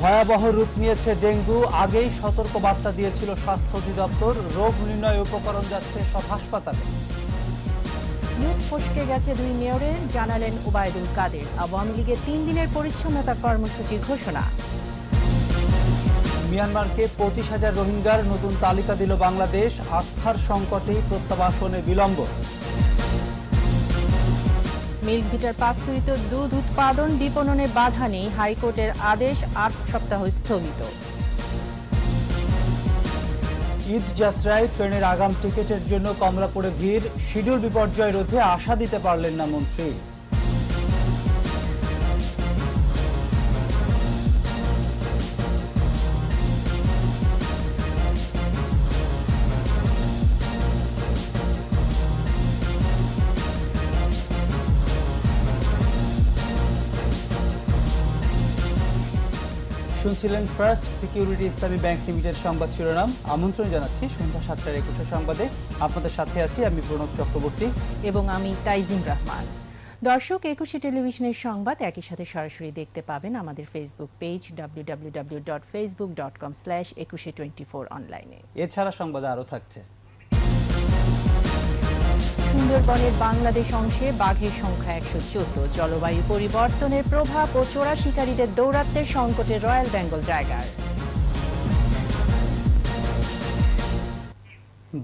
ভয়াবহ রূপ নিয়েছে ডেঙ্গু আগেই সতর্ক বার্তা দিয়েছিল স্বাস্থ্য অধিদপ্তর রোগ নির্ণয় উপকরণ যাচ্ছে সব হাসপাতালে মুখ ফসকে গেছে দুই মেয়রের জানালেন ওবায়দুল কাদের আওয়ামী লীগের তিন দিনের পরিচ্ছন্নতা কর্মসূচি ঘোষণা মিয়ানমারকে পঁচিশ হাজার রোহিঙ্গার নতুন তালিকা দিল বাংলাদেশ আস্থার সংকটেই প্রত্যাবাসনে বিলম্ব মিল্ক ভিটার পাস দুধ উৎপাদন বিপণনে বাধা নেই হাইকোর্টের আদেশ আট সপ্তাহ স্থগিত ঈদ যাত্রায় ট্রেনের আগাম টিকিটের জন্য কমলাপুরে ভিড় শিডিউল বিপর্যয় রোধে আশা দিতে পারলেন না মন্ত্রী শুনছিলেন first security Islami bank limited সংবাদ শিরোনাম আমন্ত্রণ জানাচ্ছি সন্ধ্যা সাতটার একুশে সংবাদে আপনাদের সাথে আছি আমি প্রণব চক্রবর্তী এবং আমি তাইজিন রহমান দর্শক একুশে টেলিভিশনের সংবাদ একই সাথে সরাসরি দেখতে পাবেন আমাদের Facebook page W dot Facebook dot com slash Ekushey twenty four অনলাইনে এছাড়া সংবাদে আরও থাকছে সুন্দরবনের বাংলাদেশ অংশে বাঘের সংখ্যা একশো চোদ্দ জলবায়ু পরিবর্তনের প্রভাব ও চোরা শিকারীদের দৌরাত্মের সংকটে রয়্যাল বেঙ্গল জায়গার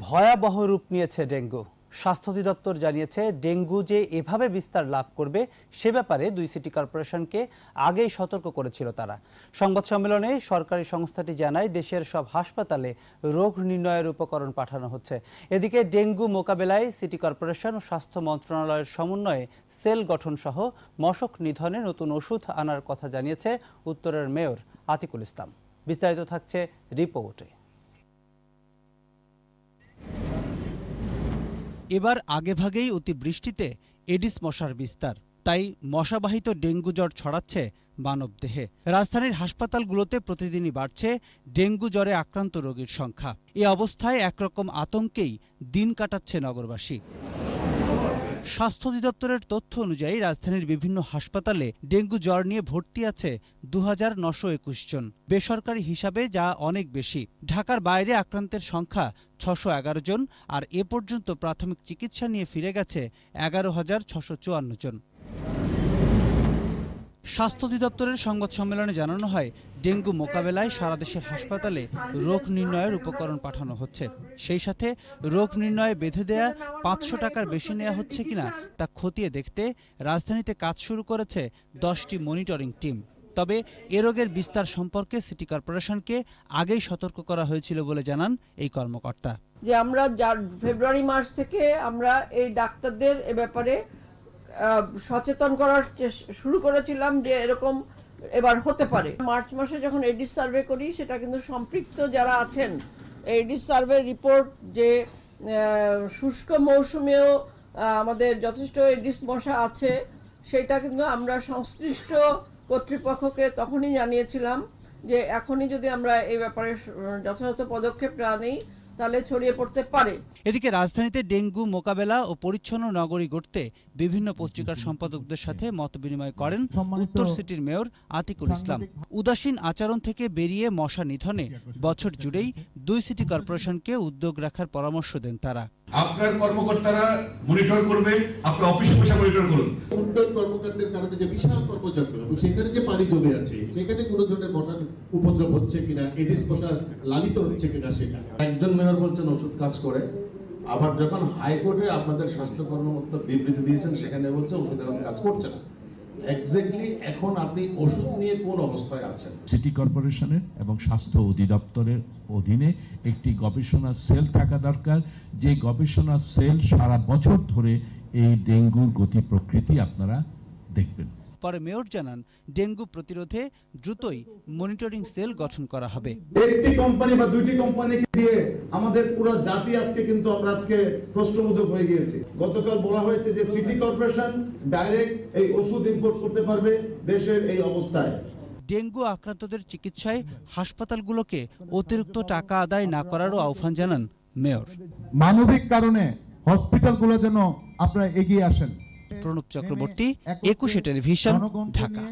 ভয়াবহ রূপ নিয়েছে ডেঙ্গু স্বাস্থ্য অধিদপ্তর জানিয়েছে ডেঙ্গু যে এভাবে বিস্তার লাভ করবে সে ব্যাপারে দুই সিটি কর্পোরেশনকে আগেই সতর্ক করেছিল তারা সংবাদ সম্মেলনে সরকারি সংস্থাটি জানায় দেশের সব হাসপাতালে রোগ নির্ণয়ের উপকরণ পাঠানো হচ্ছে এদিকে ডেঙ্গু মোকাবেলায় সিটি কর্পোরেশন ও স্বাস্থ্য মন্ত্রণালয়ের সমন্বয়ে সেল গঠন সহ মশক নিধনে নতুন ওষুধ আনার কথা জানিয়েছে উত্তরের মেয়র আতিকুল ইসলাম বিস্তারিত থাকছে রিপোর্টে এবার আগেভাগেই অতিবৃষ্টিতে এডিস মশার বিস্তার তাই মশাবাহিত ডেঙ্গু জ্বর ছড়াচ্ছে মানবদেহে রাজধানীর হাসপাতালগুলোতে প্রতিদিনই বাড়ছে ডেঙ্গু জ্বরে আক্রান্ত রোগীর সংখ্যা এ অবস্থায় একরকম আতঙ্কেই দিন কাটাচ্ছে নগরবাসী স্বাস্থ্য অধিদপ্তরের তথ্য অনুযায়ী রাজধানীর বিভিন্ন হাসপাতালে ডেঙ্গু জ্বর নিয়ে ভর্তি আছে দু জন বেসরকারি হিসাবে যা অনেক বেশি ঢাকার বাইরে আক্রান্তের সংখ্যা ছশো এগারো জন আর এ পর্যন্ত প্রাথমিক চিকিৎসা নিয়ে ফিরে গেছে এগারো হাজার ছশো চুয়ান্ন জন স্বাস্থ্য অধিদপ্তরের সংবাদ সম্মেলনে জানানো হয় ডেঙ্গু মোকাবেলায় সারা দেশের হাসপাতালে রোগ নির্ণয়ের উপকরণ পাঠানো হচ্ছে সেই সাথে রোগ নির্ণয়ে বেঁধে দেয়া পাঁচশো টাকার বেশি নেওয়া হচ্ছে কিনা তা খতিয়ে দেখতে রাজধানীতে কাজ শুরু করেছে দশটি মনিটরিং টিম তবে এ রোগের বিস্তার সম্পর্কে সিটি কর্পোরেশনকে আগেই সতর্ক করা হয়েছিল বলে জানান এই কর্মকর্তা যে আমরা ফেব্রুয়ারি মাস থেকে আমরা এই ডাক্তারদের এ ব্যাপারে সচেতন করার শুরু করেছিলাম যে এরকম এবার হতে পারে মার্চ মাসে যখন এডিস সার্ভে করি সেটা কিন্তু সম্পৃক্ত যারা আছেন এডিস সার্ভে রিপোর্ট যে শুষ্ক মৌসুমেও আমাদের যথেষ্ট এডিস মশা আছে সেটা কিন্তু আমরা সংশ্লিষ্ট কর্তৃপক্ষকে তখনই জানিয়েছিলাম যে এখনই যদি আমরা এই ব্যাপারে যথাযথ পদক্ষেপ না নিই তাহলে ছড়িয়ে পড়তে পারে এদিকে রাজধানীতে ডেঙ্গু মোকাবেলা ও পরিচ্ছন্ন নগরী গড়তে বিভিন্ন পত্রিকার সম্পাদকদের সাথে মত বিনিময় করেন উত্তর সিটির মেয়র আতিকুল ইসলাম উদাসীন আচরণ থেকে বেরিয়ে মশা নিধনে বছর জুড়েই দুই সিটি কর্পোরেশনকে উদ্যোগ রাখার পরামর্শ দেন তারা আপনার কর্মকর্তারা মনিটর করবে আপনার অফিসে বসে মনিটর করুন উন্নয়ন কর্মকাণ্ডের কারণে যে বিশাল কর্মযজ্ঞ সেখানে যে পানি জমে আছে সেখানে কোন ধরনের মশার উপদ্রব হচ্ছে কিনা এডিস মশা লালিত হচ্ছে কিনা সেটা একজন মেয়র বলছেন ওষুধ কাজ করে আবার যখন হাইকোর্টে আপনাদের স্বাস্থ্য কর্মকর্তা বিবৃতি দিয়েছেন সেখানে বলছে ওষুধ কাজ করছে না এক্স্যাক্টলি এখন আপনি ওষুধ নিয়ে কোন অবস্থায় আছেন সিটি কর্পোরেশনের এবং স্বাস্থ্য অধিদপ্তরের অধীনে একটি গবেষণা সেল থাকা দরকার যে গবেষণা সেল সারা বছর ধরে এই ডেঙ্গুর গতি প্রকৃতি আপনারা দেখবেন পরে মেয়র জানান ডেঙ্গু প্রতিরোধে দ্রুতই মনিটরিং সেল গঠন করা হবে একটি কোম্পানি বা দুইটি কোম্পানিকে দিয়ে আমাদের পুরো জাতি আজকে কিন্তু আমরা আজকে প্রশ্নবোধক হয়ে গিয়েছি গতকাল বলা হয়েছে যে সিটি কর্পোরেশন ডাইরেক্ট এই ওষুধ ইম্পোর্ট করতে পারবে দেশের এই অবস্থায় ডেঙ্গু আক্রান্তদের চিকিৎসায় হাসপাতালগুলোকে অতিরিক্ত টাকা আদায় না করারও আহ্বান জানান মেয়র মানবিক কারণে হসপিটালগুলো যেন আপনারা এগিয়ে আসেন প্রণব চক্রবর্তী একুশে টেলিভিশন ঢাকা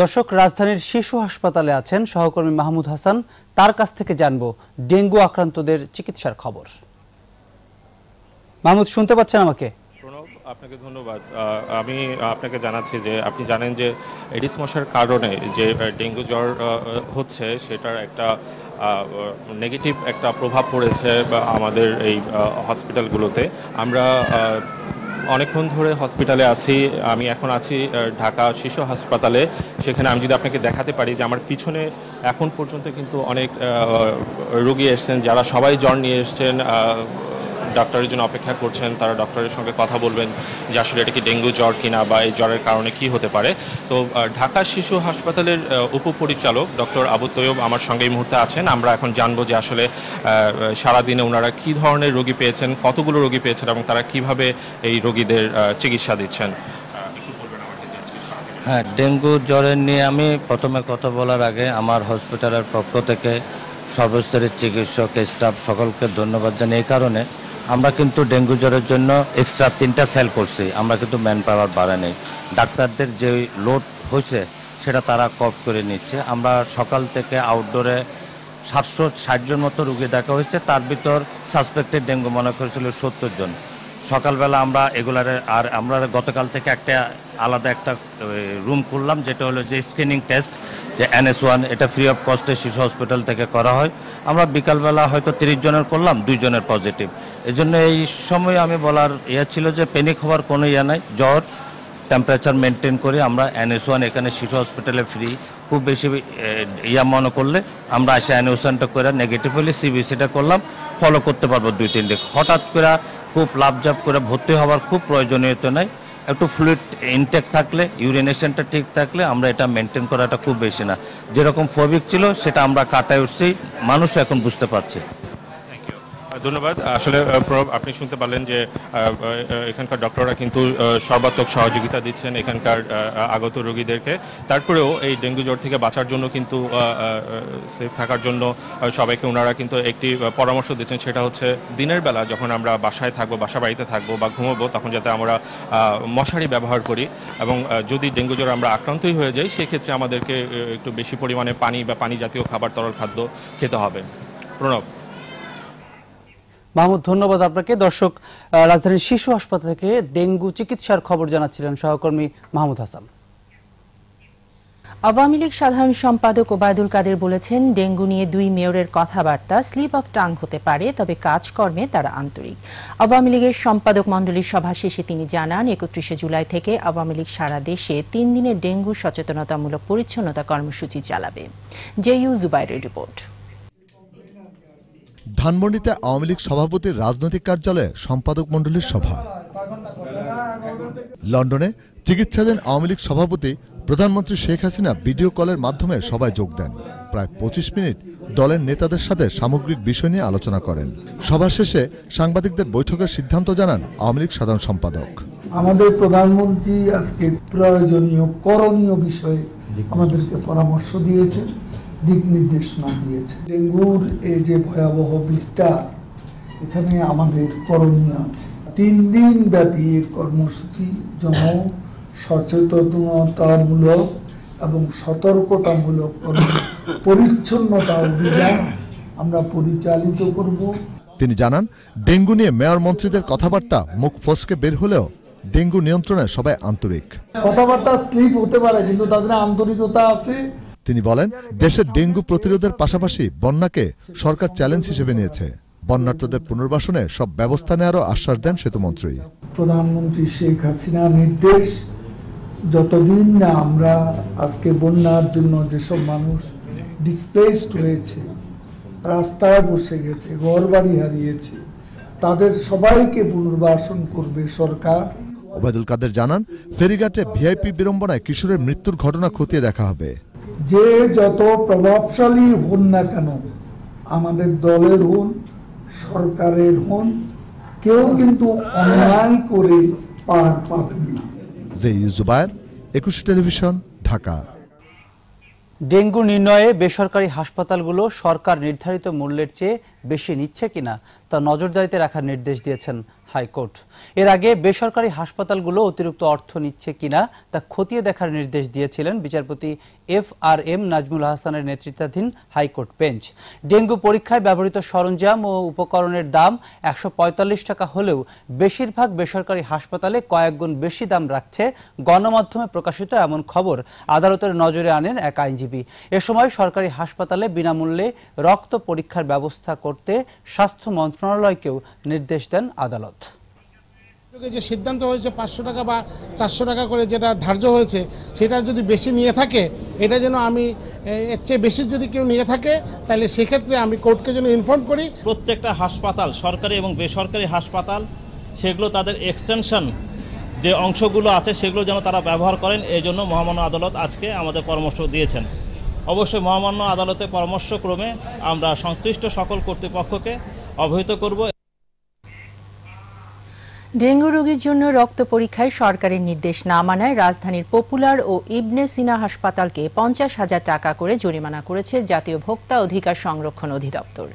দর্শক রাজধানীর শিশু হাসপাতালে আছেন সহকর্মী মাহমুদ হাসান তার কাছ থেকে জানব ডেঙ্গু আক্রান্তদের চিকিৎসার খবর মাহমুদ শুনতে পাচ্ছেন আমাকে আপনাকে ধন্যবাদ আমি আপনাকে জানাচ্ছি যে আপনি জানেন যে এডিস মশার কারণে যে ডেঙ্গু জ্বর হচ্ছে সেটার একটা নেগেটিভ একটা প্রভাব পড়েছে আমাদের এই হসপিটালগুলোতে আমরা অনেকক্ষণ ধরে হসপিটালে আছি আমি এখন আছি ঢাকা শিশু হাসপাতালে সেখানে আমি যদি আপনাকে দেখাতে পারি যে আমার পিছনে এখন পর্যন্ত কিন্তু অনেক রুগী এসছেন যারা সবাই জ্বর নিয়ে এসছেন ডাক্তারের জন্য অপেক্ষা করছেন তারা ডক্টরের সঙ্গে কথা বলবেন যে আসলে এটা কি ডেঙ্গু জ্বর কিনা বা এই জ্বরের কারণে কি হতে পারে তো ঢাকা শিশু হাসপাতালের উপপরিচালক ডক্টর আবু তৈয়ব আমার সঙ্গে এই মুহূর্তে আছেন আমরা এখন জানবো যে আসলে সারাদিনে ওনারা কি ধরনের রোগী পেয়েছেন কতগুলো রোগী পেয়েছেন এবং তারা কিভাবে এই রোগীদের চিকিৎসা দিচ্ছেন হ্যাঁ ডেঙ্গু জ্বরের নিয়ে আমি প্রথমে কথা বলার আগে আমার হসপিটালের পক্ষ থেকে সর্বস্তরের চিকিৎসক স্টাফ সকলকে ধন্যবাদ জানি এই কারণে আমরা কিন্তু ডেঙ্গু জ্বরের জন্য এক্সট্রা তিনটা সেল করছি আমরা কিন্তু ম্যান পাওয়ার বাড়ানি ডাক্তারদের যে লোড হয়েছে সেটা তারা কফ করে নিচ্ছে আমরা সকাল থেকে আউটডোরে সাতশো ষাটজন মতো রুগী দেখা হয়েছে তার ভিতর সাসপেক্টেড ডেঙ্গু মনে করেছিল সত্তর জন সকালবেলা আমরা এগুলারে আর আমরা গতকাল থেকে একটা আলাদা একটা রুম খুললাম যেটা হলো যে স্ক্রিনিং টেস্ট যে এস ওয়ান এটা ফ্রি অফ কস্টে শিশু হসপিটাল থেকে করা হয় আমরা বিকালবেলা হয়তো তিরিশ জনের করলাম দুইজনের পজিটিভ এই জন্য এই সময় আমি বলার ইয়ে ছিল যে প্যানিক হওয়ার কোনো ইয়ে নাই জ্বর টেম্পারেচার মেনটেন করে আমরা এনএস ওয়ান এখানে শিশু হসপিটালে ফ্রি খুব বেশি ইয়া মনে করলে আমরা আসে এনএস ওয়ানটা করে নেগেটিভ হলে সিবিসিটা করলাম ফলো করতে পারবো দুই তিন দিন হঠাৎ করে খুব লাভজাপ করে ভর্তি হওয়ার খুব প্রয়োজনীয়তা নাই একটু ফ্লুইড ইনটেক থাকলে ইউরিনেশনটা ঠিক থাকলে আমরা এটা মেনটেন করাটা খুব বেশি না যেরকম ফোবিক ছিল সেটা আমরা কাটায় উঠছি মানুষ এখন বুঝতে পারছে ধন্যবাদ আসলে আপনি শুনতে পারলেন যে এখানকার ডক্টররা কিন্তু সর্বাত্মক সহযোগিতা দিচ্ছেন এখানকার আগত রোগীদেরকে তারপরেও এই ডেঙ্গু জ্বর থেকে বাঁচার জন্য কিন্তু সেফ থাকার জন্য সবাইকে ওনারা কিন্তু একটি পরামর্শ দিচ্ছেন সেটা হচ্ছে দিনের বেলা যখন আমরা বাসায় থাকবো বাসা বাড়িতে থাকবো বা ঘুমবো তখন যাতে আমরা মশারি ব্যবহার করি এবং যদি ডেঙ্গু জ্বর আমরা আক্রান্তই হয়ে যাই সেক্ষেত্রে আমাদেরকে একটু বেশি পরিমাণে পানি বা পানি জাতীয় খাবার তরল খাদ্য খেতে হবে প্রণব মাহমুদ ধন্যবাদ আপনাকে দর্শক রাজধানীর শিশু হাসপাতাল থেকে ডেঙ্গু চিকিৎসার খবর জানাচ্ছিলেন সহকর্মী মাহমুদ হাসান আওয়ামী লীগ সাধারণ সম্পাদক ওবায়দুল কাদের বলেছেন ডেঙ্গু নিয়ে দুই মেয়রের কথাবার্তা স্লিপ অফ টাং হতে পারে তবে কাজকর্মে তারা আন্তরিক আওয়ামী লীগের সম্পাদক মণ্ডলীর সভা শেষে তিনি জানান একত্রিশে জুলাই থেকে আওয়ামী লীগ সারা দেশে তিন দিনের ডেঙ্গু সচেতনতামূলক পরিচ্ছন্নতা কর্মসূচি চালাবে জেইউ জুবাইরের রিপোর্ট ধানমন্ডিতে আওয়ামী লীগ সভাপতির রাজনৈতিক কার্যালয়ে সম্পাদক মণ্ডলীর সভা লন্ডনে চিকিৎসাধীন আওয়ামী লীগ সভাপতি প্রধানমন্ত্রী শেখ হাসিনা ভিডিও কলের মাধ্যমে সভায় যোগ দেন প্রায় পঁচিশ মিনিট দলের নেতাদের সাথে সামগ্রিক বিষয় নিয়ে আলোচনা করেন সভা শেষে সাংবাদিকদের বৈঠকের সিদ্ধান্ত জানান আওয়ামী লীগ সাধারণ সম্পাদক আমাদের প্রধানমন্ত্রী আজকে প্রয়োজনীয় করণীয় বিষয়ে আমাদেরকে পরামর্শ দিয়েছেন দিক নির্দেশনা দিয়েছে ডেঙ্গুর এই যে ভয়াবহ বিস্তার এখানে আমাদের করণীয় আছে তিন দিন ব্যাপী কর্মসূচি যেন সচেতনতামূলক এবং সতর্কতামূলক পরিচ্ছন্নতা অভিযান আমরা পরিচালিত করব তিনি জানান ডেঙ্গু নিয়ে মেয়র মন্ত্রীদের কথাবার্তা মুখ ফসকে বের হলেও ডেঙ্গু নিয়ন্ত্রণে সবাই আন্তরিক কথাবার্তা স্লিপ হতে পারে কিন্তু তাদের আন্তরিকতা আছে তিনি বলেন দেশের ডেঙ্গু প্রতিরোধের পাশাপাশি বন্যাকে সরকার চ্যালেঞ্জ হিসেবে নিয়েছে বন্যার্থদের পুনর্বাসনে সব ব্যবস্থা নেওয়ারও আশ্বাস দেন সেতুমন্ত্রী প্রধানমন্ত্রী শেখ হাসিনা নির্দেশ যতদিন না আমরা আজকে বন্যার জন্য যেসব মানুষ ডিসপ্লেসড হয়েছে রাস্তায় বসে গেছে ঘর বাড়ি হারিয়েছে তাদের সবাইকে পুনর্বাসন করবে সরকার ওবায়দুল কাদের জানান ফেরিঘাটে ভিআইপি বিড়ম্বনায় কিশোরের মৃত্যুর ঘটনা খতিয়ে দেখা হবে যে যত প্রভাবশালী হন না কেন আমাদের দলের হন সরকারের হন কেউ কিন্তু অন্যায় করে পার পাবেন না যে জুবায়ের একুশে টেলিভিশন ঢাকা ডেঙ্গু নির্ণয়ে বেসরকারি হাসপাতালগুলো সরকার নির্ধারিত মূল্যের চেয়ে বেশি নিচ্ছে কিনা তা নজরদারিতে রাখার নির্দেশ দিয়েছেন হাইকোর্ট এর আগে বেসরকারি হাসপাতালগুলো অতিরিক্ত অর্থ নিচ্ছে কিনা তা খতিয়ে দেখার নির্দেশ দিয়েছিলেন বিচারপতি এফ আর এম নাজমুল হাসানের নেতৃত্বাধীন হাইকোর্ট বেঞ্চ ডেঙ্গু পরীক্ষায় ব্যবহৃত সরঞ্জাম ও উপকরণের দাম একশো টাকা হলেও বেশিরভাগ বেসরকারি হাসপাতালে কয়েক গুণ বেশি দাম রাখছে গণমাধ্যমে প্রকাশিত এমন খবর আদালতের নজরে আনেন এক আইনজীবী এ সময় সরকারি হাসপাতালে বিনামূল্যে রক্ত পরীক্ষার ব্যবস্থা করতে স্বাস্থ্য মন্ত্রণালয়কেও নির্দেশ দেন আদালত যে সিদ্ধান্ত হয়েছে পাঁচশো টাকা বা চারশো টাকা করে যেটা ধার্য হয়েছে সেটা যদি বেশি নিয়ে থাকে এটা যেন আমি এর চেয়ে বেশি যদি কেউ নিয়ে থাকে তাহলে সেক্ষেত্রে আমি কোর্টকে যেন ইনফর্ম করি প্রত্যেকটা হাসপাতাল সরকারি এবং বেসরকারি হাসপাতাল সেগুলো তাদের এক্সটেনশন যে অংশগুলো আছে সেগুলো যেন তারা ব্যবহার করেন এই জন্য মহামান্য আদালত আজকে আমাদের পরামর্শ দিয়েছেন অবশ্যই মহামান্য আদালতে পরামর্শক্রমে আমরা সংশ্লিষ্ট সকল কর্তৃপক্ষকে অবহিত করব ডেঙ্গু রোগীর জন্য রক্ত পরীক্ষায় সরকারের নির্দেশ না মানায় রাজধানীর পপুলার ও ইবনে সিনা হাসপাতালকে পঞ্চাশ হাজার টাকা করে জরিমানা করেছে জাতীয় ভোক্তা অধিকার সংরক্ষণ অধিদপ্তর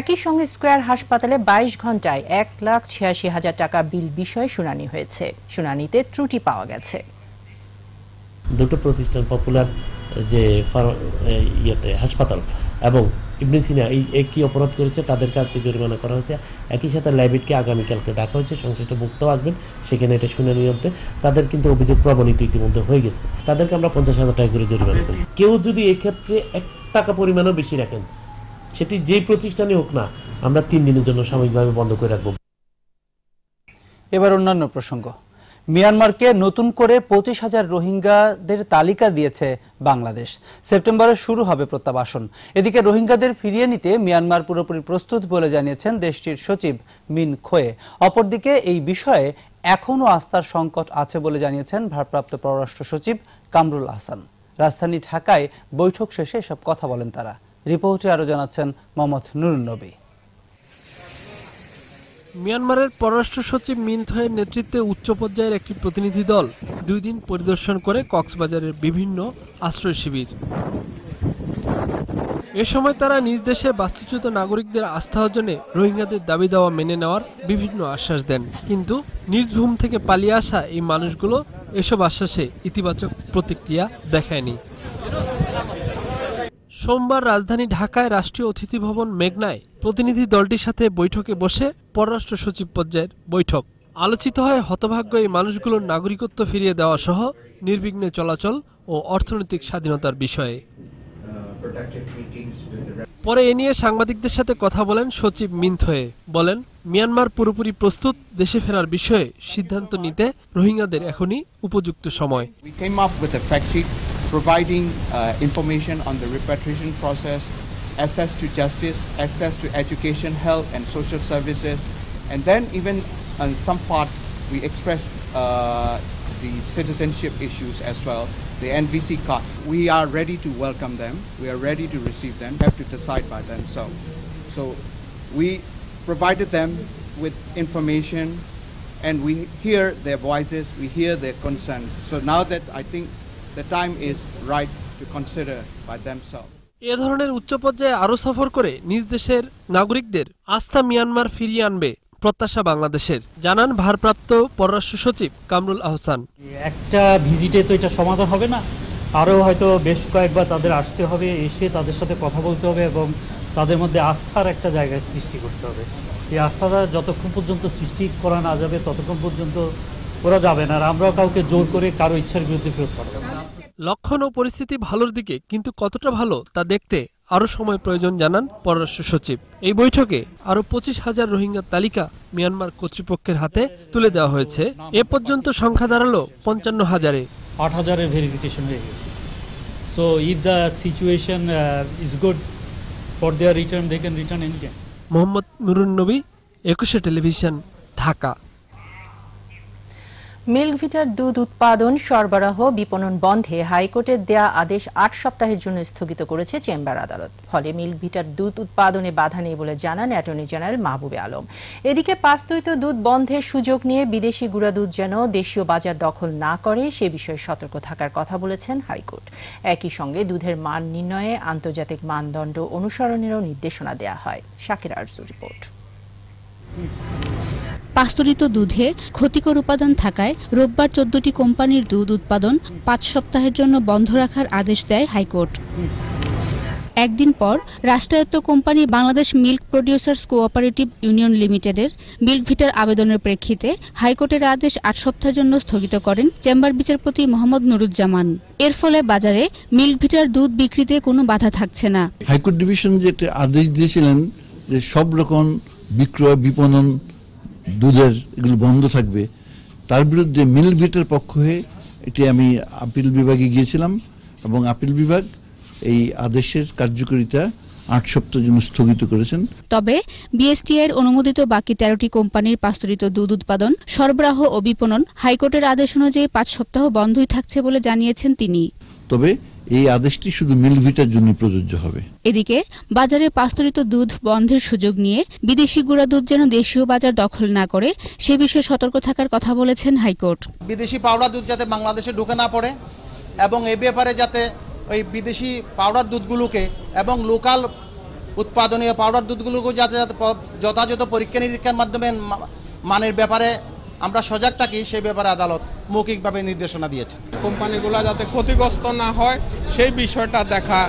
একই সঙ্গে স্কোয়ার হাসপাতালে বাইশ ঘন্টায় এক লাখ ছিয়াশি হাজার টাকা বিল বিষয়ে শুনানি হয়েছে শুনানিতে ত্রুটি পাওয়া গেছে দুটো প্রতিষ্ঠান পপুলার যে ইয়েতে হাসপাতাল এবং ইবনে সিনা এই কি অপরাধ করেছে তাদেরকে আজকে জরিমানা করা হয়েছে একই সাথে ল্যাবিটকে আগামীকালকে ডাকা হয়েছে সংশ্লিষ্ট মুক্ত আসবেন সেখানে এটা শুনানি অন্তে তাদের কিন্তু অভিযোগ প্রবণিত ইতিমধ্যে হয়ে গেছে তাদেরকে আমরা পঞ্চাশ হাজার টাকা করে জরিমানা করি কেউ যদি এক্ষেত্রে এক টাকা পরিমাণও বেশি রাখেন সেটি যেই প্রতিষ্ঠানে হোক না আমরা তিন দিনের জন্য সাময়িকভাবে বন্ধ করে রাখবো এবার অন্যান্য প্রসঙ্গ মিয়ানমারকে নতুন করে পঁচিশ হাজার রোহিঙ্গাদের তালিকা দিয়েছে বাংলাদেশ সেপ্টেম্বরে শুরু হবে প্রত্যাবাসন এদিকে রোহিঙ্গাদের ফিরিয়ে নিতে মিয়ানমার পুরোপুরি প্রস্তুত বলে জানিয়েছেন দেশটির সচিব মিন খোয়ে অপরদিকে এই বিষয়ে এখনও আস্থার সংকট আছে বলে জানিয়েছেন ভারপ্রাপ্ত পররাষ্ট্র সচিব কামরুল আহসান রাজধানী ঢাকায় বৈঠক শেষে এসব কথা বলেন তারা রিপোর্টে আরও জানাচ্ছেন মোহাম্মদ নুরুন নবী মিয়ানমারের পররাষ্ট্র সচিব মিনথয়ের নেতৃত্বে উচ্চ পর্যায়ের একটি প্রতিনিধি দল দুই দিন পরিদর্শন করে কক্সবাজারের বিভিন্ন আশ্রয় শিবির এ সময় তারা নিজ দেশে বাস্তুচ্যুত নাগরিকদের আস্থা অর্জনে রোহিঙ্গাদের দাবি দেওয়া মেনে নেওয়ার বিভিন্ন আশ্বাস দেন কিন্তু নিজ ভূম থেকে পালিয়ে আসা এই মানুষগুলো এসব আশ্বাসে ইতিবাচক প্রতিক্রিয়া দেখায়নি সোমবার রাজধানী ঢাকায় রাষ্ট্রীয় অতিথি ভবন মেঘনায় প্রতিনিধি দলটির সাথে বৈঠকে বসে পররাষ্ট্র সচিব পর্যায়ের বৈঠক আলোচিত হয় হতভাগ্য এই মানুষগুলোর নাগরিকত্ব ফিরিয়ে দেওয়া সহ নির্বিঘ্নে চলাচল ও অর্থনৈতিক স্বাধীনতার বিষয়ে পরে এ নিয়ে সাংবাদিকদের সাথে কথা বলেন সচিব মিন্থয়ে বলেন মিয়ানমার পুরোপুরি প্রস্তুত দেশে ফেরার বিষয়ে সিদ্ধান্ত নিতে রোহিঙ্গাদের এখনই উপযুক্ত সময় providing uh, information on the repatriation process, access to justice, access to education, health, and social services. And then even on some part, we express uh, the citizenship issues as well, the NVC card. We are ready to welcome them. We are ready to receive them. We have to decide by them. So, so we provided them with information and we hear their voices, we hear their concerns. So now that I think the time is right to consider by themselves. এ ধরনের উচ্চ পর্যায়ে আরও সফর করে নিজ দেশের নাগরিকদের আস্থা মিয়ানমার ফিরিয়ে আনবে প্রত্যাশা বাংলাদেশের জানান ভারপ্রাপ্ত পররাষ্ট্র সচিব কামরুল আহসান একটা ভিজিটে তো এটা সমাধান হবে না আরও হয়তো বেশ কয়েকবার তাদের আসতে হবে এসে তাদের সাথে কথা বলতে হবে এবং তাদের মধ্যে আস্থার একটা জায়গায় সৃষ্টি করতে হবে এই আস্থাটা যতক্ষণ পর্যন্ত সৃষ্টি করা না যাবে ততক্ষণ পর্যন্ত ওরা যাবে না আর আমরাও কাউকে জোর করে কারো ইচ্ছার বিরুদ্ধে ফেরত পাঠাবো লক্ষণ ও পরিস্থিতি ভালোর দিকে কিন্তু কতটা ভালো তা দেখতে আরও সময় প্রয়োজন জানান পররাষ্ট্র সচিব এই বৈঠকে আরও পঁচিশ হাজার রোহিঙ্গার তালিকা মিয়ানমার কর্তৃপক্ষের হাতে তুলে দেওয়া হয়েছে এ পর্যন্ত সংখ্যা দাঁড়ালো পঞ্চান্ন হাজারে আট হাজারের ভেরিফিকেশন হয়ে গেছে so if the situation is good for their return they can return any Mohammad Nurun Nabi Ekushey television Dhaka মিল্কভিটার দুধ উৎপাদন সরবরাহ বিপণন বন্ধে হাইকোর্টের দেয়া আদেশ আট সপ্তাহের জন্য স্থগিত করেছে চেম্বার আদালত ফলে মিল্কভিটার দুধ উৎপাদনে বাধা নেই বলে জানান অ্যাটর্নি জেনারেল মাহবুবে আলম এদিকে পাস্তৈত দুধ বন্ধের সুযোগ নিয়ে বিদেশি গুঁড়া দুধ যেন দেশীয় বাজার দখল না করে সে বিষয়ে সতর্ক থাকার কথা বলেছেন হাইকোর্ট একই সঙ্গে দুধের মান নির্ণয়ে আন্তর্জাতিক মানদণ্ড অনুসরণেরও নির্দেশনা দেয়া হয় শাকির আরজু রিপোর্ট পাস্তরিত দুধে ক্ষতিকর উপাদান থাকায় রোববার চোদ্দটি কোম্পানির দুধ উৎপাদন পাঁচ সপ্তাহের জন্য বন্ধ রাখার আদেশ দেয় হাইকোর্ট একদিন পর রাষ্ট্রায়ত্ত company Bangladesh milk producers cooperative union লিমিটেডের মিল্ক ভিটার আবেদনের প্রেক্ষিতে হাইকোর্টের আদেশ আট সপ্তাহের জন্য স্থগিত করেন চেম্বার বিচারপতি মোহাম্মদ নুরুজ্জামান এর ফলে বাজারে মিল্ক ভিটার দুধ বিক্রিতে কোনো বাধা থাকছে না হাইকোর্ট ডিভিশন যে আদেশ দিয়েছিলেন যে সব রকম বিক্রয় বিপণন দুধের এগুলো বন্ধ থাকবে তার বিরুদ্ধে মিল ভিটের পক্ষ হয়ে এটি আমি আপিল বিভাগে গিয়েছিলাম এবং আপিল বিভাগ এই আদেশের কার্যকারিতা আট সপ্তাহ জন্য স্থগিত করেছেন তবে এর অনুমোদিত বাকি তেরোটি কোম্পানির পাস্তরিত দুধ উৎপাদন সরবরাহ ও বিপণন হাইকোর্টের আদেশ অনুযায়ী পাঁচ সপ্তাহ বন্ধই থাকছে বলে জানিয়েছেন তিনি তবে এই আদেশটি শুধু মিলভিটার জন্য প্রযোজ্য হবে এদিকে বাজারে পাস্তরিত দুধ বন্ধের সুযোগ নিয়ে বিদেশি গুঁড়া দুধ যেন দেশীয় বাজার দখল না করে সে বিষয়ে সতর্ক থাকার কথা বলেছেন হাইকোর্ট বিদেশি পাউডার দুধ যাতে বাংলাদেশে ঢুকে না পড়ে এবং এ ব্যাপারে যাতে ওই বিদেশি পাউডার দুধগুলোকে এবং লোকাল উৎপাদনীয় পাউডার দুধগুলোকে যাতে যাতে যথাযথ পরীক্ষা নিরীক্ষার মাধ্যমে মানের ব্যাপারে আমরা সজাগ থাকি সেই ব্যাপারে আদালত মৌখিকভাবে নির্দেশনা দিয়েছে কোম্পানিগুলো যাতে ক্ষতিগ্রস্ত না হয় সেই বিষয়টা দেখা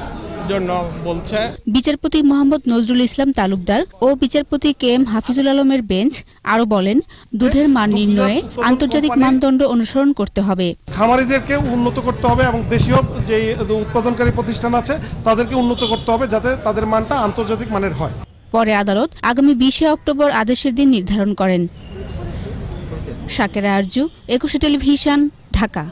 জন্য বলছে বিচারপতি মোহাম্মদ নজরুল ইসলাম তালুকদার ও বিচারপতি কে এম হাফিজুল আলমের বেঞ্চ আরো বলেন দুধের মান নির্ণয়ে আন্তর্জাতিক মানদণ্ড অনুসরণ করতে হবে খামারিদেরকে উন্নত করতে হবে এবং দেশীয় যে উৎপাদনকারী প্রতিষ্ঠান আছে তাদেরকে উন্নত করতে হবে যাতে তাদের মানটা আন্তর্জাতিক মানের হয় পরে আদালত আগামী বিশে অক্টোবর আদেশের দিন নির্ধারণ করেন সাকেরা আরজু একুশে টেলিভিশন ঢাকা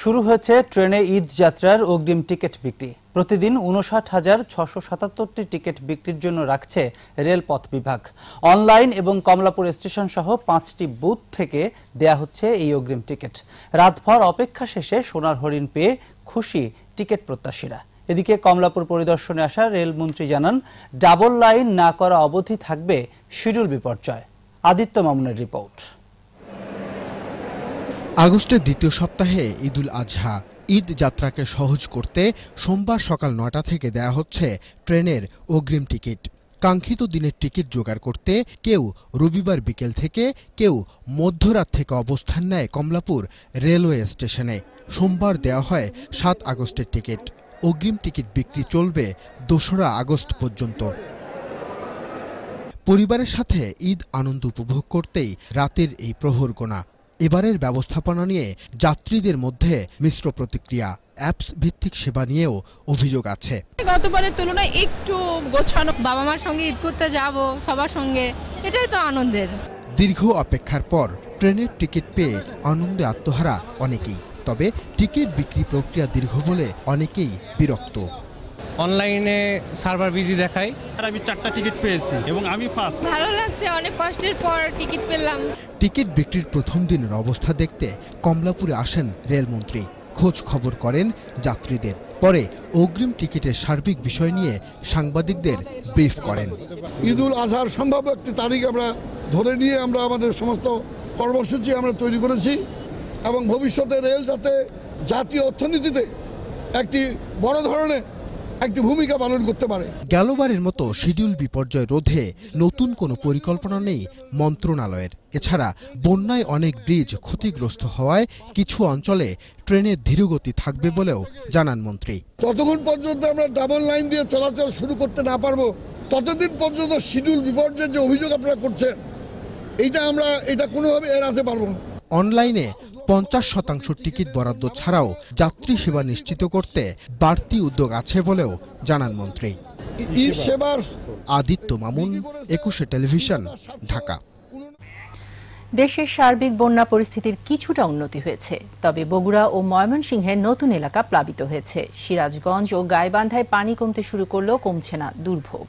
শুরু হয়েছে ট্রেনে ঈদ যাত্রার অগ্রিম টিকিট বিক্রি প্রতিদিন উনষাট হাজার ছশো সাতাত্তরটি টিকিট বিক্রির জন্য রাখছে রেলপথ বিভাগ অনলাইন এবং কমলাপুর স্টেশন সহ পাঁচটি বুথ থেকে দেয়া হচ্ছে এই অগ্রিম টিকিট রাতভর অপেক্ষা শেষে সোনার হরিণ পেয়ে খুশি টিকিট প্রত্যাশীরা এদিকে কমলাপুর পরিদর্শনে আসা রেলমন্ত্রী জানান ডাবল লাইন না করা অবধি থাকবে শিডিউল বিপর্যয় আদিত্য মামুনের রিপোর্ট আগস্টের দ্বিতীয় সপ্তাহে ঈদুল আজহা ঈদ যাত্রাকে সহজ করতে সোমবার সকাল নটা থেকে দেয়া হচ্ছে ট্রেনের অগ্রিম টিকিট কাঙ্ক্ষিত দিনের টিকিট জোগাড় করতে কেউ রবিবার বিকেল থেকে কেউ মধ্যরাত থেকে অবস্থান নেয় কমলাপুর রেলওয়ে স্টেশনে সোমবার দেওয়া হয় সাত আগস্টের টিকিট অগ্রিম টিকিট বিক্রি চলবে দোসরা আগস্ট পর্যন্ত পরিবারের সাথে ঈদ আনন্দ উপভোগ করতেই রাতের এই প্রহর গোনা এবারের ব্যবস্থাপনা নিয়ে যাত্রীদের মধ্যে মিশ্র প্রতিক্রিয়া অ্যাপস ভিত্তিক সেবা নিয়েও অভিযোগ আছে গতবারের তুলনায় একটু গোছানো বাবা মার সঙ্গে ঈদ করতে যাব সবার সঙ্গে এটাই তো আনন্দের দীর্ঘ অপেক্ষার পর ট্রেনের টিকিট পেয়ে আনন্দে আত্মহারা অনেকেই তবে টিকিট বিক্রি প্রক্রিয়া দীর্ঘ বলে অনেকেই বিরক্ত অনলাইনে সার্ভার বিজি দেখায় আর আমি চারটা টিকিট পেয়েছি এবং আমি ফার্স্ট ভালো লাগছে অনেক কষ্টের পর টিকিট পেলাম টিকিট বিক্রির প্রথম দিনের অবস্থা দেখতে কমলাপুরে আসেন রেলমন্ত্রী খোঁজ খবর করেন যাত্রীদের পরে অগ্রিম টিকিটের সার্বিক বিষয় নিয়ে সাংবাদিকদের ব্রিফ করেন ঈদুল আজহার সম্ভাব্য একটি তারিখ আমরা ধরে নিয়ে আমরা আমাদের সমস্ত কর্মসূচি আমরা তৈরি করেছি এবং ভবিষ্যতে রেল যাতে জাতীয় অর্থনীতিতে একটি বড় ধরনের একটি ভূমিকা পালন করতে পারে গেলবারের মতো শিডিউল বিপর্যয় রোধে নতুন কোনো পরিকল্পনা নেই মন্ত্রণালয়ের এছাড়া বন্যায় অনেক ব্রিজ ক্ষতিগ্রস্ত হওয়ায় কিছু অঞ্চলে ট্রেনের ধীরগতি থাকবে বলেও জানান মন্ত্রী যতক্ষণ পর্যন্ত আমরা ডাবল লাইন দিয়ে চলাচল শুরু করতে না পারবো ততদিন পর্যন্ত শিডিউল বিপর্যয়ের যে অভিযোগ আপনারা করছেন এইটা আমরা এটা কোনোভাবে এড়াতে পারবো না অনলাইনে পঞ্চাশ শতাংশ টিকিট বরাদ্দ ছাড়াও যাত্রী সেবা নিশ্চিত করতে বাড়তি উদ্যোগ আছে বলেও জানান মন্ত্রী আদিত্য মামুন একুশে টেলিভিশন ঢাকা দেশের সার্বিক বন্যা পরিস্থিতির কিছুটা উন্নতি হয়েছে তবে বগুড়া ও ময়মনসিংহের নতুন এলাকা প্লাবিত হয়েছে সিরাজগঞ্জ ও গাইবান্ধায় পানি কমতে শুরু করলেও কমছে না দুর্ভোগ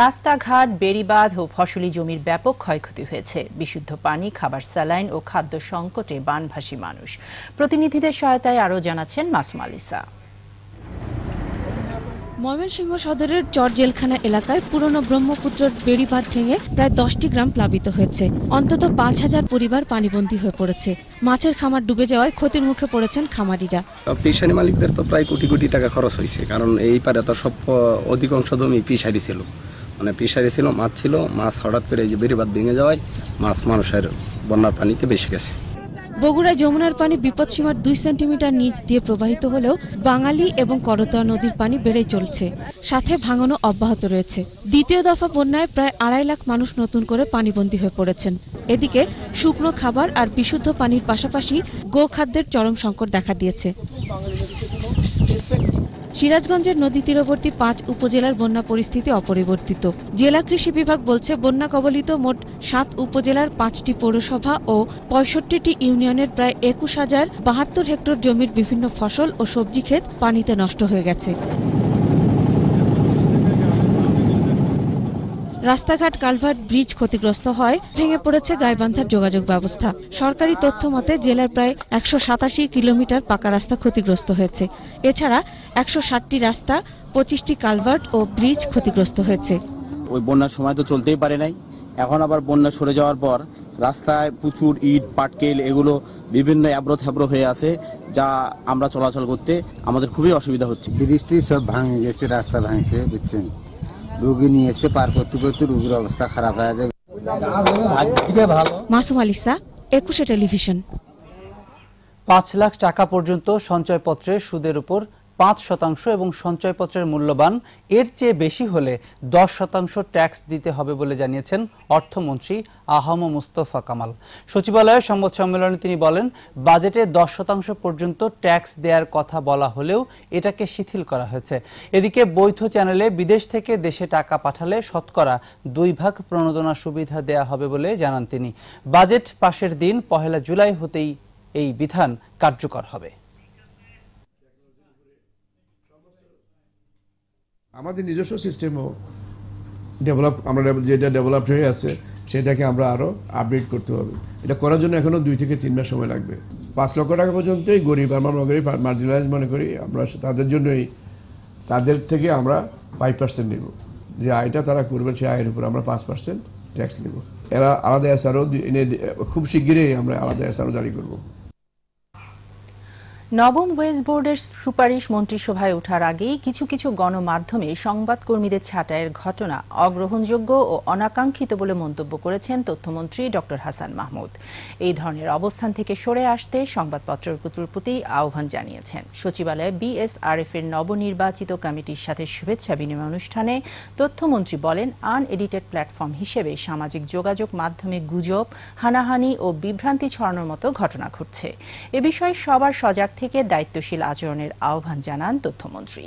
রাস্তাঘাট বেড়িবাঁধ ও ফসলি জমির ব্যাপক ক্ষয়ক্ষতি হয়েছে বিশুদ্ধ পানি খাবার স্যালাইন ও খাদ্য সংকটে বানভাসী মানুষ প্রতিনিধিদের সহায়তায় আরও জানাচ্ছেন মাসুম আলিসা ময়মনসিংহ সদরের চর জেলখানা এলাকায় পুরনো ব্রহ্মপুত্রের বেড়িবাঁধ ভেঙে প্রায় দশটি গ্রাম প্লাবিত হয়েছে অন্তত পাঁচ হাজার পরিবার পানিবন্দী হয়ে পড়েছে মাছের খামার ডুবে যাওয়ায় ক্ষতির মুখে পড়েছেন খামারিরা পেশানি মালিকদের তো প্রায় কোটি কোটি টাকা খরচ হয়েছে কারণ এই পারে তো সব অধিকাংশ জমি পিসারি ছিল মানে পিসারি ছিল মাছ ছিল মাছ হঠাৎ করে এই যে বেড়িবাঁধ ভেঙে যাওয়ায় মাছ মানুষের বন্যার পানিতে বেশি গেছে বগুড়ায় যমুনার পানি বিপদসীমার দুই সেন্টিমিটার নিচ দিয়ে প্রবাহিত হলেও বাঙালি এবং করতোয়া নদীর পানি বেড়ে চলছে সাথে ভাঙনও অব্যাহত রয়েছে দ্বিতীয় দফা বন্যায় প্রায় আড়াই লাখ মানুষ নতুন করে পানিবন্দী হয়ে পড়েছেন এদিকে শুকনো খাবার আর বিশুদ্ধ পানির পাশাপাশি গোখাদ্যের চরম সংকট দেখা দিয়েছে সিরাজগঞ্জের নদী তীরবর্তী পাঁচ উপজেলার বন্যা পরিস্থিতি অপরিবর্তিত জেলা কৃষি বিভাগ বলছে বন্যা কবলিত মোট সাত উপজেলার পাঁচটি পৌরসভা ও পঁয়ষট্টি ইউনিয়নের প্রায় একুশ হাজার বাহাত্তর হেক্টর জমির বিভিন্ন ফসল ও সবজি ক্ষেত পানিতে নষ্ট হয়ে গেছে রাস্তাঘাট কালভার্ট ব্রিজ ক্ষতিগ্রস্ত হয় ভেঙে পড়েছে গাইবান্ধার যোগাযোগ ব্যবস্থা সরকারি তথ্য মতে জেলার প্রায় একশো সাতাশি কিলোমিটার পাকা রাস্তা ক্ষতিগ্রস্ত হয়েছে এছাড়া একশো ষাটটি রাস্তা পঁচিশটি কালভার্ট ও ব্রিজ ক্ষতিগ্রস্ত হয়েছে ওই বন্যার সময় তো চলতেই পারে নাই এখন আবার বন্যা সরে যাওয়ার পর রাস্তায় প্রচুর ইট পাটকেল এগুলো বিভিন্ন অ্যাব্রো থ্যাব্রো হয়ে আছে যা আমরা চলাচল করতে আমাদের খুবই অসুবিধা হচ্ছে ব্রিজটি সব ভাঙে গেছে রাস্তা ভাঙছে বুঝছেন রুগী নিয়ে এসে পার করতে করতে রুগীর অবস্থা খারাপ হয়ে যাবে মাসুম আলিসা একুশে টেলিভিশন পাঁচ লাখ টাকা পর্যন্ত সঞ্চয়পত্রের সুদের উপর পাঁচ শতাংশ এবং সঞ্চয়পত্রের মূল্যবান এর চেয়ে বেশি হলে দশ শতাংশ ট্যাক্স দিতে হবে বলে জানিয়েছেন অর্থমন্ত্রী আহম মুস্তফা কামাল সচিবালয়ের সংবাদ সম্মেলনে তিনি বলেন বাজেটে দশ শতাংশ পর্যন্ত ট্যাক্স দেওয়ার কথা বলা হলেও এটাকে শিথিল করা হয়েছে এদিকে বৈধ চ্যানেলে বিদেশ থেকে দেশে টাকা পাঠালে শতকরা দুই ভাগ প্রণোদনা সুবিধা দেয়া হবে বলে জানান তিনি বাজেট পাশের দিন পহেলা জুলাই হতেই এই বিধান কার্যকর হবে আমাদের নিজস্ব সিস্টেমও ডেভেলপ আমরা যেটা ডেভেলপ হয়ে আছে সেটাকে আমরা আরও আপডেট করতে হবে এটা করার জন্য এখনও দুই থেকে তিন মাস সময় লাগবে পাঁচ লক্ষ টাকা পর্যন্তই গরিব আমার মনে করি মার্জিনালাইজ মনে করি আমরা তাদের জন্যই তাদের থেকে আমরা ফাইভ পার্সেন্ট নেব যে আয়টা তারা করবেন সেই আয়ের উপর আমরা পাঁচ পার্সেন্ট ট্যাক্স নেব এরা আলাদা এসআরও খুব শীঘ্রই আমরা আলাদা এসআরও জারি করবো নবম ওয়েজ বোর্ডের সুপারিশ মন্ত্রিসভায় ওঠার আগেই কিছু কিছু গণমাধ্যমে সংবাদকর্মীদের ছাঁটাইয়ের ঘটনা অগ্রহণযোগ্য ও অনাকাঙ্ক্ষিত বলে মন্তব্য করেছেন তথ্যমন্ত্রী ড হাসান মাহমুদ এই ধরনের অবস্থান থেকে সরে আসতে সংবাদপত্রগুলোর প্রতি আহ্বান জানিয়েছেন সচিবালয়ে বিএসআরএফ এর নবনির্বাচিত কমিটির সাথে শুভেচ্ছা বিনিময় অনুষ্ঠানে তথ্যমন্ত্রী বলেন আনএডিটেড প্ল্যাটফর্ম হিসেবে সামাজিক যোগাযোগ মাধ্যমে গুজব হানাহানি ও বিভ্রান্তি ছড়ানোর মতো ঘটনা ঘটছে এ বিষয়ে সবার সজাগ থেকে থেকে দায়িত্বশীল আচরণের আহ্বান জানান তথ্যমন্ত্রী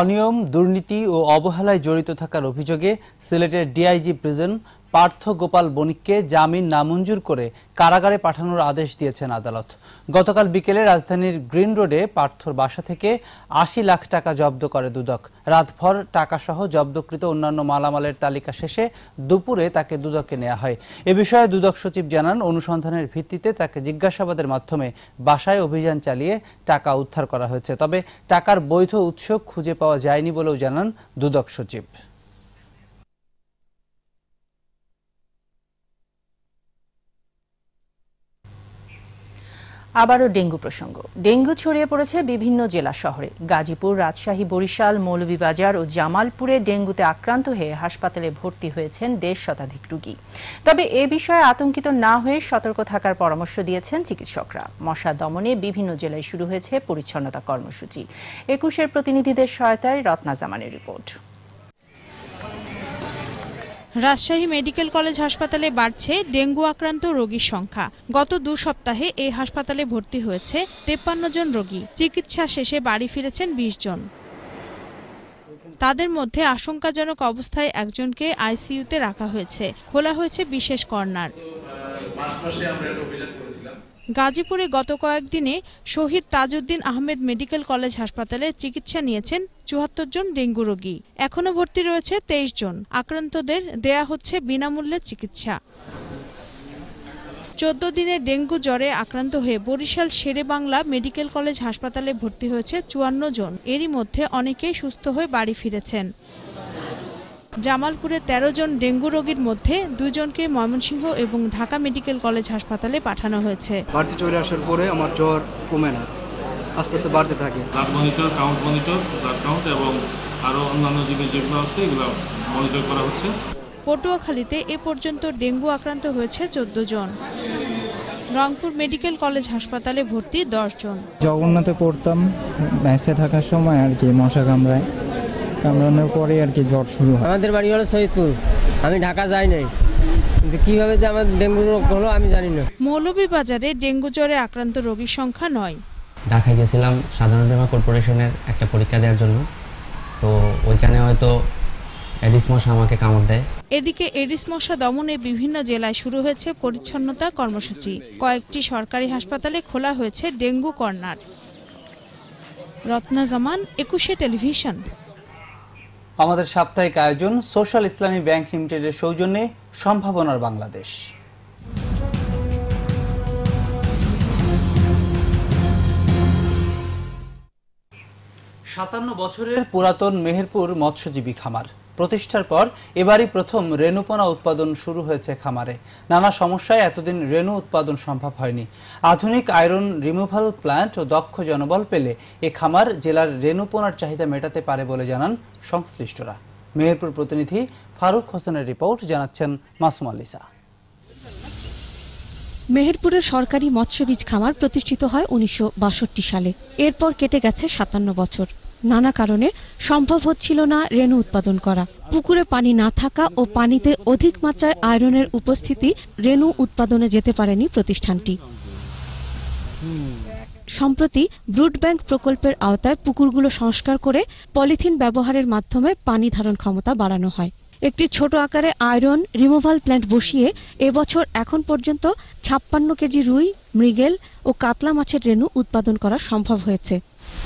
অনিয়ম দুর্নীতি ও অবহেলায় জড়িত থাকার অভিযোগে সিলেটের ডিআইজি প্রিজন পার্থ গোপাল বণিককে জামিন নামঞ্জুর করে কারাগারে পাঠানোর আদেশ দিয়েছেন আদালত গতকাল বিকেলে রাজধানীর গ্রিন রোডে পার্থর বাসা থেকে আশি লাখ টাকা জব্দ করে দুদক রাতভর টাকাসহ জব্দকৃত অন্যান্য মালামালের তালিকা শেষে দুপুরে তাকে দুদকে নেওয়া হয় এ বিষয়ে দুদক সচিব জানান অনুসন্ধানের ভিত্তিতে তাকে জিজ্ঞাসাবাদের মাধ্যমে বাসায় অভিযান চালিয়ে টাকা উদ্ধার করা হয়েছে তবে টাকার বৈধ উৎস খুঁজে পাওয়া যায়নি বলেও জানান দুদক সচিব আবারও ডেঙ্গু প্রসঙ্গ ডেঙ্গু ছড়িয়ে পড়েছে বিভিন্ন জেলা শহরে গাজীপুর রাজশাহী বরিশাল মৌলভীবাজার ও জামালপুরে ডেঙ্গুতে আক্রান্ত হয়ে হাসপাতালে ভর্তি হয়েছেন দেড় শতাধিক রোগী তবে এ বিষয়ে আতঙ্কিত না হয়ে সতর্ক থাকার পরামর্শ দিয়েছেন চিকিৎসকরা মশা দমনে বিভিন্ন জেলায় শুরু হয়েছে পরিচ্ছন্নতা কর্মসূচি একুশের প্রতিনিধিদের সহায়তায় রত্না জামানের রিপোর্ট রাজশাহী মেডিকেল কলেজ হাসপাতালে বাড়ছে ডেঙ্গু আক্রান্ত রোগীর সংখ্যা গত দু সপ্তাহে এই হাসপাতালে ভর্তি হয়েছে তেপ্পান্ন জন রোগী চিকিৎসা শেষে বাড়ি ফিরেছেন বিশ জন তাদের মধ্যে আশঙ্কাজনক অবস্থায় একজনকে আইসিইউতে রাখা হয়েছে খোলা হয়েছে বিশেষ কর্নার গাজীপুরে গত কয়েকদিনে শহীদ তাজউদ্দিন আহমেদ মেডিকেল কলেজ হাসপাতালে চিকিৎসা নিয়েছেন চুয়াত্তর জন ডেঙ্গু রোগী এখনও ভর্তি রয়েছে তেইশ জন আক্রান্তদের দেয়া হচ্ছে বিনামূল্যে চিকিৎসা চোদ্দ দিনের ডেঙ্গু জ্বরে আক্রান্ত হয়ে বরিশাল শেরে বাংলা মেডিকেল কলেজ হাসপাতালে ভর্তি হয়েছে চুয়ান্ন জন এরই মধ্যে অনেকেই সুস্থ হয়ে বাড়ি ফিরেছেন জামালপুরে ১৩ জন ডেঙ্গু রোগীর মধ্যে দুজনকে ময়মনসিংহ এবং ঢাকা মেডিকেল কলেজ হাসপাতালে পাঠানো হয়েছে বাড়িতে চলে আসার পরে আমার জ্বর কমে না আস্তে আস্তে বাড়তে থাকে blood monitor count monitor blood count এবং আরও অন্যান্য জিনিস যেগুলো আছে এগুলো মনিটর করা হচ্ছে পটুয়াখালীতে এ পর্যন্ত ডেঙ্গু আক্রান্ত হয়েছে চোদ্দ জন রংপুর মেডিকেল কলেজ হাসপাতালে ভর্তি জন জগন্নাথে পড়তাম ম্যাচে থাকার সময় আর কি মশা কামড়ায় কামড়ানোর পরে আর কি জ্বর শুরু হয় আমাদের বাড়ি হলো সৈয়দপুর আমি ঢাকা যাই নাই কিন্তু কিভাবে যে আমার ডেঙ্গু রোগ হলো আমি জানি না বাজারে ডেঙ্গু জ্বরে আক্রান্ত রোগীর সংখ্যা নয় ঢাকায় গেছিলাম সাধারণ বীমা কর্পোরেশনের একটা পরীক্ষা দেওয়ার জন্য তো ওইখানে হয়তো মশা আমাকে কামড় দেয় এদিকে এডিস মশা দমনে বিভিন্ন জেলায় শুরু হয়েছে পরিচ্ছন্নতা কর্মসূচি কয়েকটি সরকারি হাসপাতালে খোলা হয়েছে ডেঙ্গু কর্নার রত্না জামান একুশে টেলিভিশন আমাদের সাপ্তাহিক আয়োজন সোশ্যাল ইসলামী ব্যাংক লিমিটেডের সৌজন্যে সম্ভাবনার বাংলাদেশ সাতান্ন বছরের পুরাতন মেহেরপুর মৎস্যজীবী খামার প্রতিষ্ঠার পর এবারই প্রথম রেণুপনা উৎপাদন শুরু হয়েছে খামারে নানা সমস্যায় এতদিন রেণু উৎপাদন সম্ভব হয়নি আধুনিক আয়রন রিমুভাল প্ল্যান্ট ও দক্ষ জনবল পেলে এ খামার জেলার রেণুপোনার চাহিদা মেটাতে পারে বলে জানান সংশ্লিষ্টরা মেহেরপুর প্রতিনিধি ফারুক হোসেনের রিপোর্ট জানাচ্ছেন মাসুম আলিসা মেহেরপুরের সরকারি মৎস্যবীজ খামার প্রতিষ্ঠিত হয় উনিশশো সালে এরপর কেটে গেছে সাতান্ন বছর নানা কারণে সম্ভব হচ্ছিল না রেণু উৎপাদন করা পুকুরে পানি না থাকা ও পানিতে অধিক মাত্রায় আয়রনের উপস্থিতি রেণু উৎপাদনে যেতে পারেনি প্রতিষ্ঠানটি সম্প্রতি ব্রুড ব্যাংক প্রকল্পের আওতায় পুকুরগুলো সংস্কার করে পলিথিন ব্যবহারের মাধ্যমে পানি ধারণ ক্ষমতা বাড়ানো হয় একটি ছোট আকারে আয়রন রিমুভাল প্ল্যান্ট বসিয়ে এবছর এখন পর্যন্ত ছাপ্পান্ন কেজি রুই মৃগেল ও কাতলা মাছের রেণু উৎপাদন করা সম্ভব হয়েছে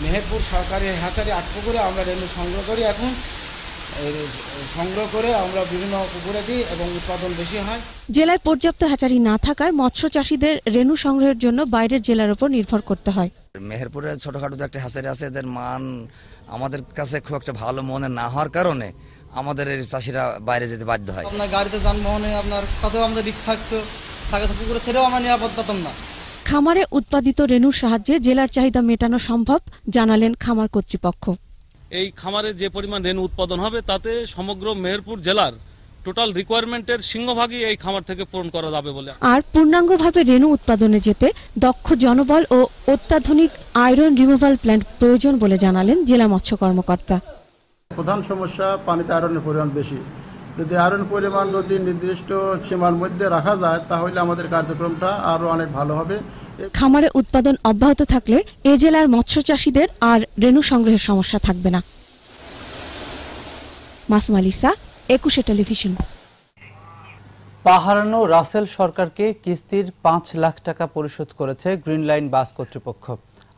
মেহেরপুর সরকারি হাঁচারি আট পুকুরে আমরা রেণু সংগ্রহ করি এখন সংগ্রহ করে আমরা বিভিন্ন পুকুরে দিই এবং উৎপাদন বেশি হয় জেলায় পর্যাপ্ত হ্যাচারি না থাকায় মৎস্য চাষিদের রেনু সংগ্রহের জন্য বাইরের জেলার উপর নির্ভর করতে হয় মেহেরপুরে ছোটখাটো একটা হ্যাচারি আছে এদের মান আমাদের কাছে খুব একটা ভালো মনে না হওয়ার কারণে আমাদের চাষিরা বাইরে যেতে বাধ্য হয় আপনার গাড়িতে যানবাহনে আপনার তাতেও আমাদের রিক্স থাকতো থাকে তো পুকুরে ছেড়েও আমরা নিরাপদ পেতাম না খামারে উৎপাদিত রেণুর সাহায্যে জেলার চাহিদা মেটানো সম্ভব জানালেন খামার কর্তৃপক্ষ এই খামারে যে পরিমাণ রেণু উৎপাদন হবে তাতে সমগ্র মেহেরপুর জেলার টোটাল রিকোয়ারমেন্টের সিংহভাগই এই খামার থেকে পূরণ করা যাবে বলে আর পূর্ণাঙ্গভাবে রেণু উৎপাদনে যেতে দক্ষ জনবল ও অত্যাধুনিক আয়রন রিমুভাল প্ল্যান্ট প্রয়োজন বলে জানালেন জেলা মৎস্য কর্মকর্তা প্রধান সমস্যা পানিতে আয়রনের পরিমাণ বেশি যদি আরও পরিমাণ যদি নির্দিষ্ট সীমার মধ্যে রাখা যায় তাহলে আমাদের কার্যক্রমটা আরও অনেক ভালো হবে খামারে উৎপাদন অব্যাহত থাকলে এ জেলার মৎস্য চাষিদের আর রেণু সংগ্রহের সমস্যা থাকবে না মাসুম একুশে টেলিভিশন পাহারানো রাসেল সরকারকে কিস্তির পাঁচ লাখ টাকা পরিশোধ করেছে লাইন বাস কর্তৃপক্ষ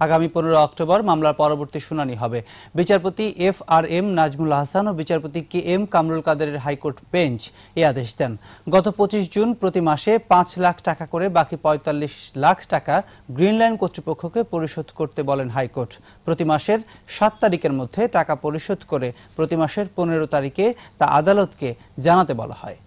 আগামী পনেরো অক্টোবর মামলার পরবর্তী শুনানি হবে বিচারপতি F R M Nazmul Hasan ও বিচারপতি কে এম কামরুল কাদেরের হাইকোর্ট বেঞ্চ এ আদেশ দেন গত পঁচিশ জুন প্রতি মাসে পাঁচ লাখ টাকা করে বাকি পঁয়তাল্লিশ লাখ টাকা গ্রিনল্যান্ড কর্তৃপক্ষকে পরিশোধ করতে বলেন হাইকোর্ট প্রতি মাসের সাত তারিখের মধ্যে টাকা পরিশোধ করে প্রতি মাসের পনেরো তারিখে তা আদালতকে জানাতে বলা হয়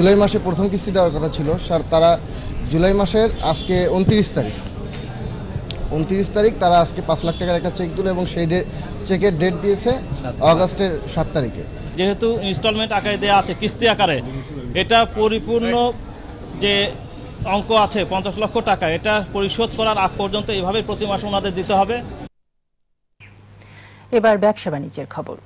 জুলাই মাসে প্রথম কিস্তি দেওয়ার কথা ছিল স্যার তারা জুলাই মাসের আজকে উনত্রিশ তারিখ উনত্রিশ তারিখ তারা আজকে পাঁচ লাখ টাকার একটা চেক দিল এবং সেই চেকের ডেট দিয়েছে অগাস্টের সাত তারিখে যেহেতু ইনস্টলমেন্ট আকারে দেওয়া আছে কিস্তি আকারে এটা পরিপূর্ণ যে অঙ্ক আছে পঞ্চাশ লক্ষ টাকা এটা পরিশোধ করার আগ পর্যন্ত এভাবে প্রতি মাসে ওনাদের দিতে হবে এবার ব্যবসা বাণিজ্যের খবর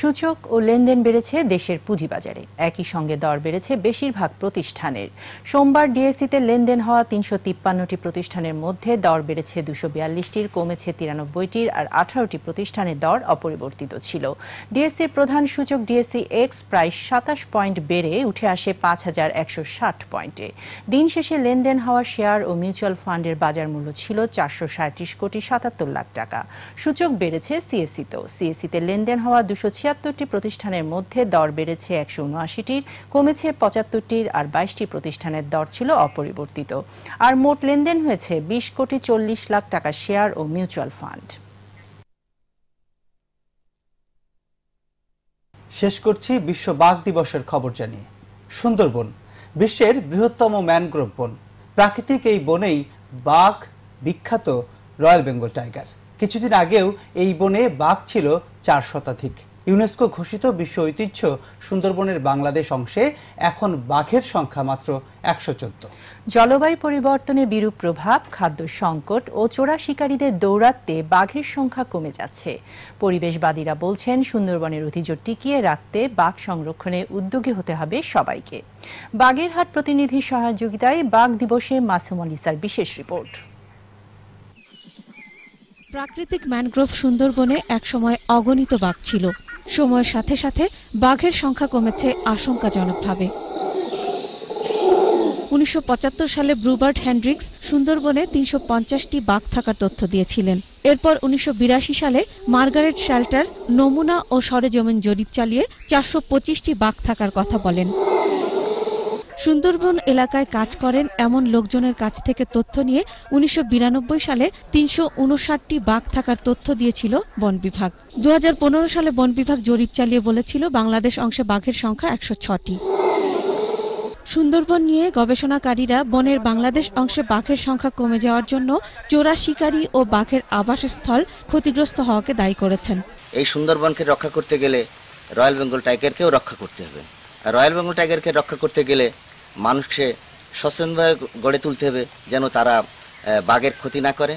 সূচক ও লেনদেন বেড়েছে দেশের পুঁজিবাজারে একই সঙ্গে দর বেড়েছে বেশিরভাগ প্রতিষ্ঠানের সোমবার ডিএসিতে লেনদেন হওয়া তিনশো তিপ্পান্নটি প্রতিষ্ঠানের মধ্যে দর বেড়েছে দুশো বিয়াল্লিশটির কমেছে তিরানব্বইটির আর আঠারোটি প্রতিষ্ঠানের দর অপরিবর্তিত ছিল ডিএসসির প্রধান সূচক ডিএসসি এক্স প্রায় সাতাশ পয়েন্ট বেড়ে উঠে আসে পাঁচ হাজার একশো ষাট পয়েন্টে দিন শেষে লেনদেন হওয়া শেয়ার ও মিউচুয়াল ফান্ডের বাজার মূল্য ছিল চারশো সাঁত্রিশ কোটি সাতাত্তর লাখ টাকা সূচক বেড়েছে সিএসিতেও সিএসিতে লেনদেন হওয়া দুশো ছিয়াত্তরটি প্রতিষ্ঠানের মধ্যে দর বেড়েছে একশো উনআশিটির কমেছে পঁচাত্তরটির আর বাইশটি প্রতিষ্ঠানের দর ছিল অপরিবর্তিত আর মোট লেনদেন হয়েছে বিশ কোটি চল্লিশ লাখ টাকা শেয়ার ও মিউচুয়াল ফান্ড শেষ করছি বিশ্ব বাঘ দিবসের খবর জানিয়ে সুন্দরবন বিশ্বের বৃহত্তম ম্যানগ্রোভ বন প্রাকৃতিক এই বনেই বাঘ বিখ্যাত রয়্যাল বেঙ্গল টাইগার কিছুদিন আগেও এই বনে বাঘ ছিল চার শতাধিক ইউনেস্কো ঘোষিত বিশ্ব ঐতিহ্য সুন্দরবনের বাংলাদেশ অংশে এখন বাঘের সংখ্যা মাত্র একশো চোদ্দ জলবায়ু পরিবর্তনে বিরূপ প্রভাব খাদ্য সংকট ও চোরা শিকারীদের দৌরাত্মে বাঘের সংখ্যা কমে যাচ্ছে পরিবেশবাদীরা বলছেন সুন্দরবনের ঐতিহ্য টিকিয়ে রাখতে বাঘ সংরক্ষণে উদ্যোগী হতে হবে সবাইকে বাঘের হাট প্রতিনিধির সহযোগিতায় বাঘ দিবসে মাসুম আলিসার বিশেষ রিপোর্ট প্রাকৃতিক ম্যানগ্রোভ সুন্দরবনে একসময় অগণিত বাঘ ছিল সময়ের সাথে সাথে বাঘের সংখ্যা কমেছে আশঙ্কাজনকভাবে উনিশশো সালে ব্রুবার্ট হ্যান্ড্রিক্স সুন্দরবনে তিনশো পঞ্চাশটি বাঘ থাকার তথ্য দিয়েছিলেন এরপর উনিশশো সালে মার্গারেট শেল্টার নমুনা ও সরেজমিন জরিপ চালিয়ে চারশো পঁচিশটি বাঘ থাকার কথা বলেন সুন্দরবন এলাকায় কাজ করেন এমন লোকজনের কাছ থেকে তথ্য নিয়ে উনিশশো সালে তিনশো বাঘ থাকার তথ্য দিয়েছিল বন বিভাগ দু সালে বন বিভাগ জরিপ চালিয়ে বলেছিল বাংলাদেশ অংশে বাঘের সংখ্যা একশো ছটি সুন্দরবন নিয়ে গবেষণাকারীরা বনের বাংলাদেশ অংশে বাঘের সংখ্যা কমে যাওয়ার জন্য চোরা শিকারী ও বাঘের আবাসস্থল ক্ষতিগ্রস্ত হওয়াকে দায়ী করেছেন এই সুন্দরবনকে রক্ষা করতে গেলে রয়্যাল বেঙ্গল টাইগারকেও রক্ষা করতে হবে আর রয়্যাল বেঙ্গল টাইগারকে রক্ষা করতে গেলে মানুষকে সচেতনভাবে গড়ে তুলতে হবে যেন তারা বাঘের ক্ষতি না করে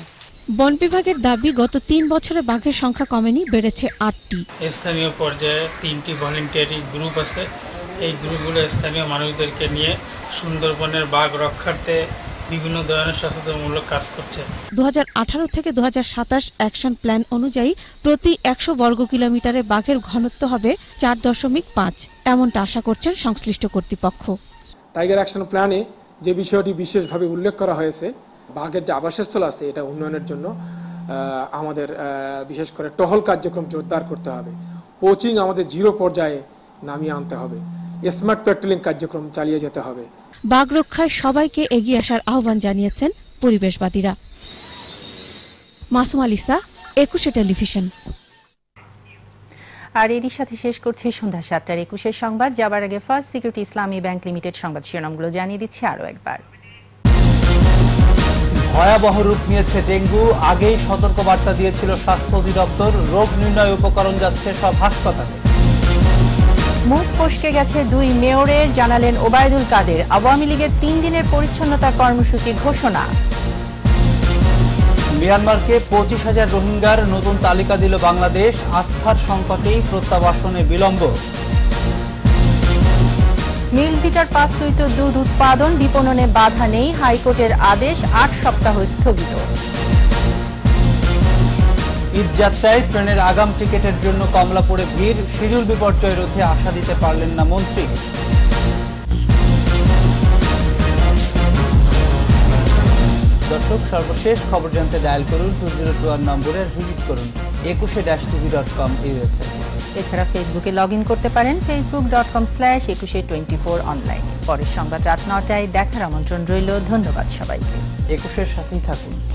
বন বিভাগের দাবি গত তিন বছরে বাঘের সংখ্যা কমেনি বেড়েছে আটটি স্থানীয় পর্যায়ে তিনটি ভলেন্টিয়ারি গ্রুপ আছে এই গ্রুপগুলো স্থানীয় মানুষদেরকে নিয়ে সুন্দরবনের বাঘ রক্ষার্থে বিভিন্ন ধরনের সচেতনমূলক কাজ করছে দু থেকে দু অ্যাকশন প্ল্যান অনুযায়ী প্রতি একশো বর্গ কিলোমিটারে বাঘের ঘনত্ব হবে চার দশমিক পাঁচ এমনটা আশা করছেন সংশ্লিষ্ট কর্তৃপক্ষ টাইগার অ্যাকশন প্ল্যানে যে বিষয়টি বিশেষভাবে উল্লেখ করা হয়েছে বাঘের যে আবাসস্থল আছে এটা উন্নয়নের জন্য আমাদের বিশেষ করে টহল কার্যক্রম জোরদার করতে হবে কোচিং আমাদের জিরো পর্যায়ে নামিয়ে আনতে হবে স্মার্ট পেট্রোলিং কার্যক্রম চালিয়ে যেতে হবে বাঘ রক্ষায় সবাইকে এগিয়ে আসার আহ্বান জানিয়েছেন পরিবেশবাদীরা মাসুম আলিসা একুশে টেলিভিশন আর এরই সাথে শেষ করছি সন্ধ্যা সাতটার একুশের সংবাদ যাবার আগে first security Islami bank limited সংবাদ শিরোনামগুলো জানিয়ে দিচ্ছি আরও একবার ভয়াবহ রূপ নিয়েছে ডেঙ্গু আগেই সতর্কবার্তা দিয়েছিল স্বাস্থ্য অধিদপ্তর রোগ নির্ণয় উপকরণ যাচ্ছে সব হাসপাতালে মুখ ফসকে গেছে দুই মেয়রের জানালেন ওবায়দুল কাদের আওয়ামী লীগের তিন দিনের পরিচ্ছন্নতা কর্মসূচি ঘোষণা মিয়ানমারকে পঁচিশ হাজার রোহিঙ্গার নতুন তালিকা দিল বাংলাদেশ আস্থার সংকটেই প্রত্যাবাসনে বিলম্ব মিল ভিটার পাশ্চিত দুধ উৎপাদন বিপণনে বাধা নেই হাইকোর্টের আদেশ আট সপ্তাহ স্থগিত ঈদযাত্রায় ট্রেনের আগাম টিকেটের জন্য কমলাপুরে ভিড় শিডিউল বিপর্যয় রোধে আশা দিতে পারলেন না মন্ত্রী দর্শক সর্বশেষ খবর জানতে ডায়াল করুন টু জিরো টু ওয়ান নম্বরে ভিজিট করুন Ekushey dash TV dot com এই ওয়েবসাইট এছাড়া ফেসবুকে লগ ইন করতে পারেন Facebook dot com slash Ekushey twenty four online পরের সংবাদ রাত নটায় দেখার আমন্ত্রণ রইল ধন্যবাদ সবাইকে একুশের সাথেই থাকুন